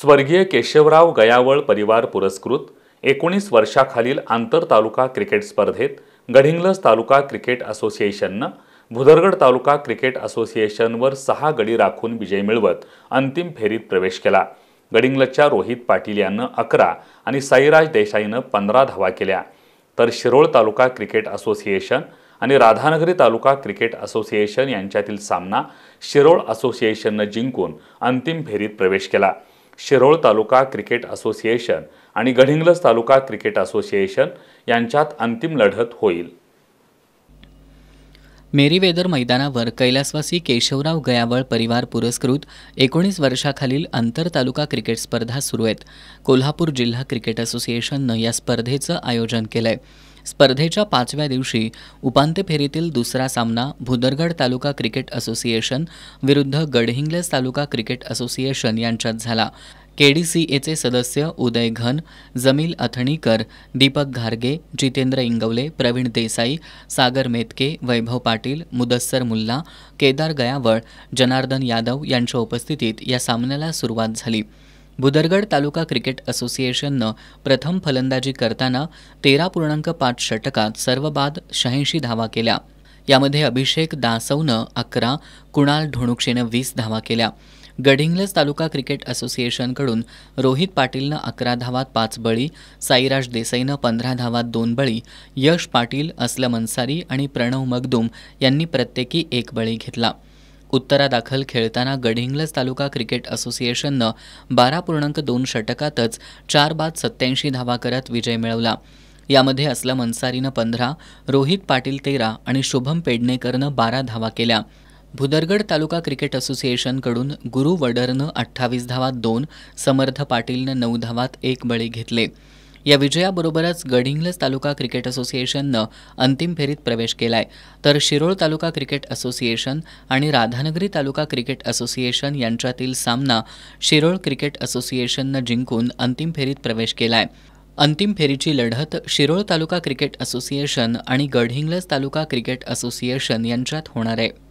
स्वर्गीय केशवराव गयावळ परिवार पुरस्कृत एकोणीस वर्षाखालील आंतर तालुका क्रिकेट स्पर्धेत गडिंग्लज तालुका क्रिकेट असोसिएशननं भुदरगड तालुका क्रिकेट असोसिएशनवर सहा गडी राखून विजय मिळवत अंतिम फेरीत प्रवेश केला गडिंग्लजच्या रोहित पाटील यानं अकरा आणि साईराज देसाईनं पंधरा धावा केल्या तर शिरोळ तालुका क्रिकेट असोसिएशन आणि राधानगरी तालुका क्रिकेट असोसिएशन यांच्यातील सामना शिरोळ असोसिएशननं जिंकून अंतिम फेरीत प्रवेश केला शिरोळ तालुका क्रिकेट असोसिएशन आणि गडिंग्लज तालुका क्रिकेट असोसिएशन यांच्यात अंतिम लढत होईल मेरी वेदर मैदानावर कैलासवासी केशवराव गयावळ परिवार पुरस्कृत एकोणीस वर्षाखालील आंतर तालुका क्रिकेट स्पर्धा सुरू आहेत कोल्हापूर जिल्हा क्रिकेट असोसिएशननं या स्पर्धेचं आयोजन केलं आहे स्पर्धेच्या पाचव्या दिवशी उपांत्य फेरीतील दुसरा सामना भुदरगड तालुका क्रिकेट असोसिएशन विरुद्ध गडहिंग्लज तालुका क्रिकेट असोसिएशन यांच्यात झाला केडीसीएचे सदस्य उदय घन जमील अथणीकर दीपक घारगे जितेंद्र इंगवले प्रवीण देसाई सागर मेतके वैभव पाटील मुदस्सर मुल्ला केदार गयावळ जनार्दन यादव यांच्या उपस्थितीत या सामन्याला सुरुवात झाली भुदरगड तालुका क्रिकेट असोसिएशननं प्रथम फलंदाजी करताना तेरा पूर्णांक पाच षटकात सर्व बाद शहाऐंशी धावा केल्या यामध्ये अभिषेक दासवनं अकरा कुणाल ढोणुक्षेनं वीस धावा केल्या गडिंग्लज तालुका क्रिकेट असोसिएशनकडून रोहित पाटीलनं अकरा धावात पाच बळी साईराज देसाईनं पंधरा धावात दोन बळी यश पाटील असलम अन्सारी आणि प्रणव मगदुम यांनी प्रत्येकी एक बळी घेतला उत्तरादाखल खेळताना गडहिंग्लज तालुका क्रिकेट असोसिएशननं बारा पूर्णांक दोन षटकातच चार बाद सत्याऐंशी धावा करत विजय मिळवला यामध्ये असलम अन्सारीनं पंधरा रोहित पाटील तेरा आणि शुभम पेडणेकरनं बारा धावा केल्या भुदरगड तालुका क्रिकेट असोसिएशनकडून गुरु वडरनं अठ्ठावीस धावात दोन समर्थ पाटीलनं नऊ धावात एक बळी घेतले या विजयाबरोबरच गडिंग्लज तालुका क्रिकेट असोसिएशननं अंतिम फेरीत प्रवेश केला आहे तर शिरोळ तालुका क्रिकेट असोसिएशन आणि राधानगरी तालुका क्रिकेट असोसिएशन यांच्यातील सामना शिरोळ क्रिकेट असोसिएशननं जिंकून अंतिम फेरीत प्रवेश केला आहे अंतिम फेरीची लढत शिरोळ तालुका क्रिकेट असोसिएशन आणि गडहिंग्लज तालुका क्रिकेट असोसिएशन यांच्यात होणार आहे